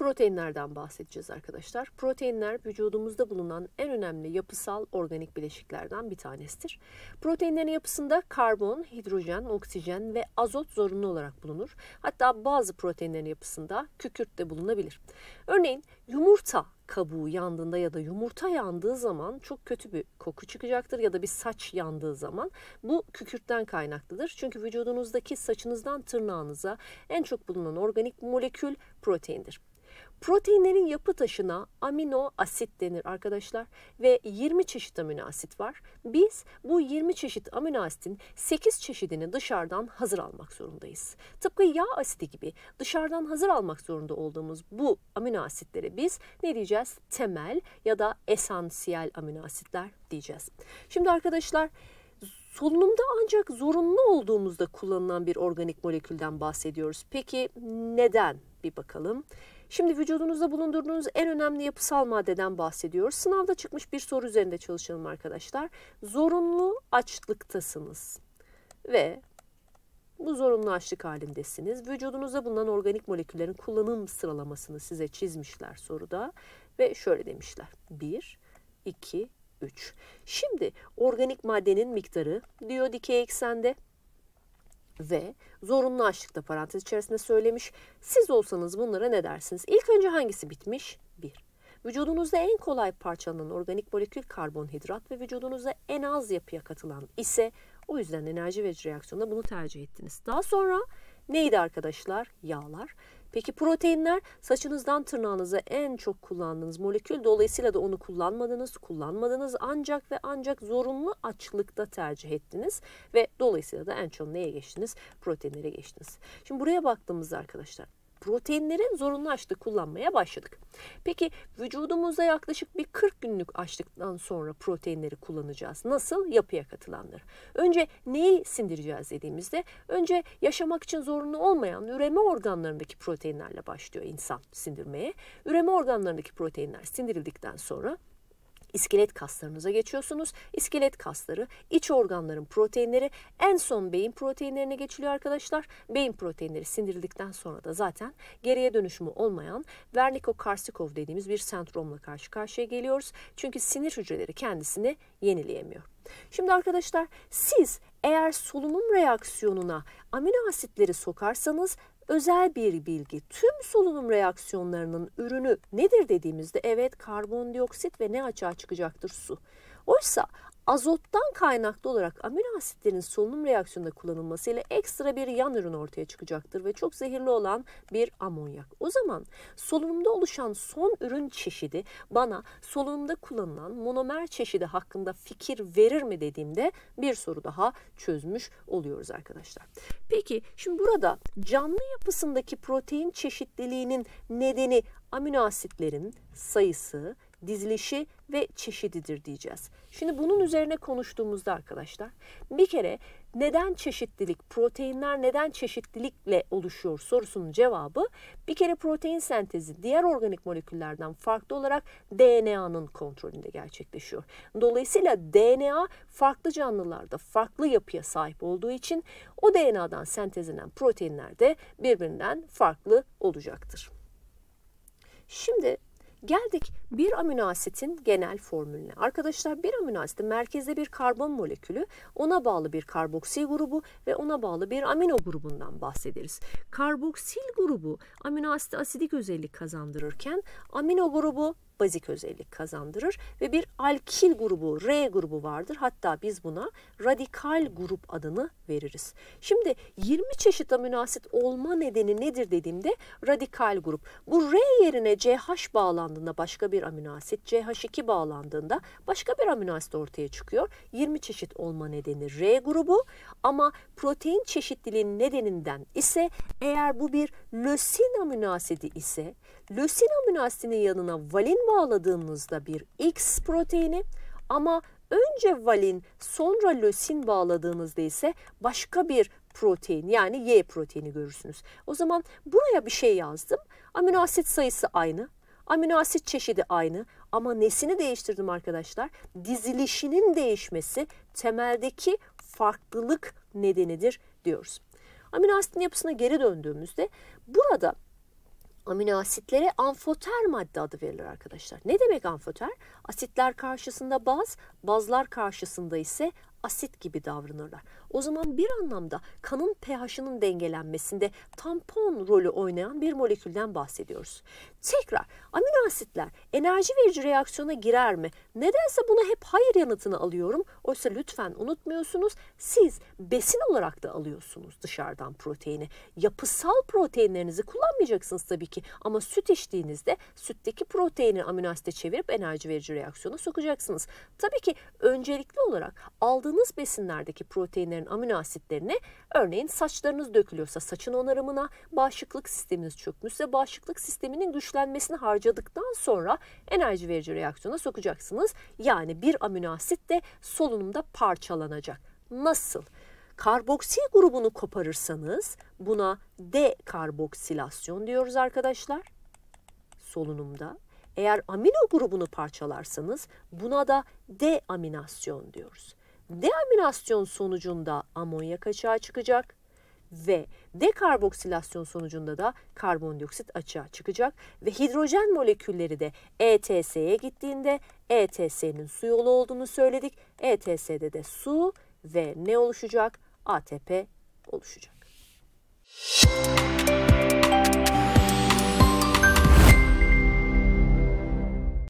Proteinlerden bahsedeceğiz arkadaşlar. Proteinler vücudumuzda bulunan en önemli yapısal organik bileşiklerden bir tanesidir. Proteinlerin yapısında karbon, hidrojen, oksijen ve azot zorunlu olarak bulunur. Hatta bazı proteinlerin yapısında kükürt de bulunabilir. Örneğin yumurta kabuğu yandığında ya da yumurta yandığı zaman çok kötü bir koku çıkacaktır ya da bir saç yandığı zaman bu kükürtten kaynaklıdır. Çünkü vücudunuzdaki saçınızdan tırnağınıza en çok bulunan organik molekül proteindir. Proteinlerin yapı taşına amino asit denir arkadaşlar ve 20 çeşit amino asit var. Biz bu 20 çeşit amino asitin 8 çeşidini dışarıdan hazır almak zorundayız. Tıpkı yağ asidi gibi dışarıdan hazır almak zorunda olduğumuz bu amino asitlere biz ne diyeceğiz? Temel ya da esansiyel amino asitler diyeceğiz. Şimdi arkadaşlar solunumda ancak zorunlu olduğumuzda kullanılan bir organik molekülden bahsediyoruz. Peki neden? Bir bakalım. Şimdi vücudunuzda bulundurduğunuz en önemli yapısal maddeden bahsediyoruz. Sınavda çıkmış bir soru üzerinde çalışalım arkadaşlar. Zorunlu açlıktasınız ve bu zorunlu açlık halindesiniz. Vücudunuzda bulunan organik moleküllerin kullanım sıralamasını size çizmişler soruda ve şöyle demişler. 1, 2, 3. Şimdi organik maddenin miktarı diyor dikey eksende ve zorunlu aşıkta parantez içerisinde söylemiş. Siz olsanız bunlara ne dersiniz? İlk önce hangisi bitmiş? 1. Vücudunuzda en kolay parçalanan organik molekül karbonhidrat ve vücudunuzda en az yapıya katılan ise o yüzden enerji verici reaksiyonda bunu tercih ettiniz. Daha sonra neydi arkadaşlar? Yağlar. Peki proteinler saçınızdan tırnağınıza en çok kullandığınız molekül. Dolayısıyla da onu kullanmadınız, kullanmadınız ancak ve ancak zorunlu açlıkta tercih ettiniz. Ve dolayısıyla da en çok neye geçtiniz? Proteinlere geçtiniz. Şimdi buraya baktığımızda arkadaşlar proteinleri zorunlu açlıkta kullanmaya başladık. Peki vücudumuzda yaklaşık bir 40 günlük açlıktan sonra proteinleri kullanacağız. Nasıl? Yapıya katılanlar? Önce neyi sindireceğiz dediğimizde önce yaşamak için zorunlu olmayan üreme organlarındaki proteinlerle başlıyor insan sindirmeye. Üreme organlarındaki proteinler sindirildikten sonra iskelet kaslarınıza geçiyorsunuz. İskelet kasları, iç organların proteinleri, en son beyin proteinlerine geçiliyor arkadaşlar. Beyin proteinleri sindirildikten sonra da zaten geriye dönüşümü olmayan Wernicke-Korsakoff dediğimiz bir sendromla karşı karşıya geliyoruz. Çünkü sinir hücreleri kendisini yenileyemiyor. Şimdi arkadaşlar siz eğer solunum reaksiyonuna amino asitleri sokarsanız özel bir bilgi. Tüm solunum reaksiyonlarının ürünü nedir dediğimizde evet karbondioksit ve ne açığa çıkacaktır su. Oysa azottan kaynaklı olarak amino asitlerin solunum reaksiyonunda kullanılmasıyla ekstra bir yan ürün ortaya çıkacaktır ve çok zehirli olan bir amonyak. O zaman solunumda oluşan son ürün çeşidi bana solunumda kullanılan monomer çeşidi hakkında fikir verir mi dediğimde bir soru daha çözmüş oluyoruz arkadaşlar. Peki şimdi burada canlı yapısındaki protein çeşitliliğinin nedeni amino asitlerin sayısı, dizilişi ve çeşididir diyeceğiz. Şimdi bunun üzerine konuştuğumuzda arkadaşlar bir kere neden çeşitlilik, proteinler neden çeşitlilikle oluşuyor sorusunun cevabı bir kere protein sentezi diğer organik moleküllerden farklı olarak DNA'nın kontrolünde gerçekleşiyor. Dolayısıyla DNA farklı canlılarda farklı yapıya sahip olduğu için o DNA'dan sentezlenen proteinler de birbirinden farklı olacaktır. Şimdi Geldik bir amino asitin genel formülüne. Arkadaşlar bir amino asitin merkezde bir karbon molekülü, ona bağlı bir karboksil grubu ve ona bağlı bir amino grubundan bahsederiz. Karboksil grubu amino asit asidik özellik kazandırırken amino grubu bazik özellik kazandırır ve bir alkil grubu, R grubu vardır. Hatta biz buna radikal grup adını veririz. Şimdi 20 çeşit aminoasit olma nedeni nedir dediğimde radikal grup. Bu R yerine CH bağlandığında başka bir aminoasit, CH2 bağlandığında başka bir aminoasit ortaya çıkıyor. 20 çeşit olma nedeni R grubu ama protein çeşitliliğinin nedeninden ise eğer bu bir lösin aminoasidi ise lösin aminoasidinin yanına valin bağladığınızda bir X proteini ama önce valin sonra lösin bağladığınızda ise başka bir protein yani Y proteini görürsünüz. O zaman buraya bir şey yazdım. Amino asit sayısı aynı. Amino asit çeşidi aynı ama nesini değiştirdim arkadaşlar? Dizilişinin değişmesi temeldeki farklılık nedenidir diyoruz. Amino asitin yapısına geri döndüğümüzde burada amino asitlere amfoter madde adı verilir arkadaşlar. Ne demek amfoter? Asitler karşısında baz, bazlar karşısında ise asit gibi davranırlar. O zaman bir anlamda kanın pH'ının dengelenmesinde tampon rolü oynayan bir molekülden bahsediyoruz. Tekrar amino asitler enerji verici reaksiyona girer mi? Nedense buna hep hayır yanıtını alıyorum. Oysa lütfen unutmuyorsunuz siz besin olarak da alıyorsunuz dışarıdan proteini. Yapısal proteinlerinizi kullanmayacaksınız tabii ki ama süt içtiğinizde sütteki proteini amino asite çevirip enerji verici reaksiyona sokacaksınız. Tabii ki öncelikli olarak aldığınız aldığınız besinlerdeki proteinlerin amino asitlerine örneğin saçlarınız dökülüyorsa saçın onarımına, bağışıklık sisteminiz çökmüşse bağışıklık sisteminin güçlenmesini harcadıktan sonra enerji verici reaksiyona sokacaksınız. Yani bir amino asit de solunumda parçalanacak. Nasıl? Karboksil grubunu koparırsanız buna dekarboksilasyon diyoruz arkadaşlar solunumda. Eğer amino grubunu parçalarsanız buna da deaminasyon diyoruz deaminasyon sonucunda amonyak açığa çıkacak ve dekarboksilasyon sonucunda da karbondioksit açığa çıkacak ve hidrojen molekülleri de ETS'ye gittiğinde ETS'nin su yolu olduğunu söyledik. ETS'de de su ve ne oluşacak? ATP oluşacak. Müzik